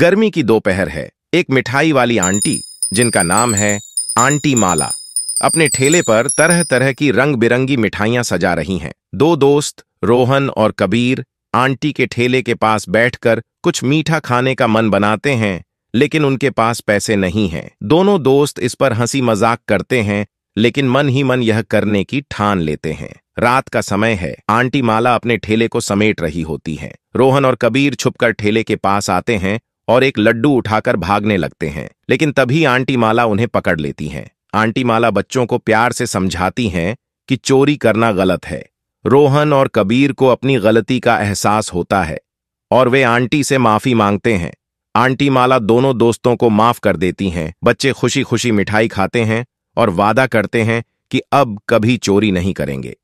गर्मी की दोपहर है एक मिठाई वाली आंटी जिनका नाम है आंटी माला अपने ठेले पर तरह तरह की रंग बिरंगी मिठाइयां सजा रही हैं दो दोस्त रोहन और कबीर आंटी के ठेले के पास बैठकर कुछ मीठा खाने का मन बनाते हैं लेकिन उनके पास पैसे नहीं हैं दोनों दोस्त इस पर हंसी मजाक करते हैं लेकिन मन ही मन यह करने की ठान लेते हैं रात का समय है आंटी माला अपने ठेले को समेट रही होती है रोहन और कबीर छुपकर ठेले के पास आते हैं और एक लड्डू उठाकर भागने लगते हैं लेकिन तभी आंटी माला उन्हें पकड़ लेती हैं आंटी माला बच्चों को प्यार से समझाती हैं कि चोरी करना गलत है रोहन और कबीर को अपनी गलती का एहसास होता है और वे आंटी से माफी मांगते हैं आंटी माला दोनों दोस्तों को माफ कर देती हैं बच्चे खुशी खुशी मिठाई खाते हैं और वादा करते हैं कि अब कभी चोरी नहीं करेंगे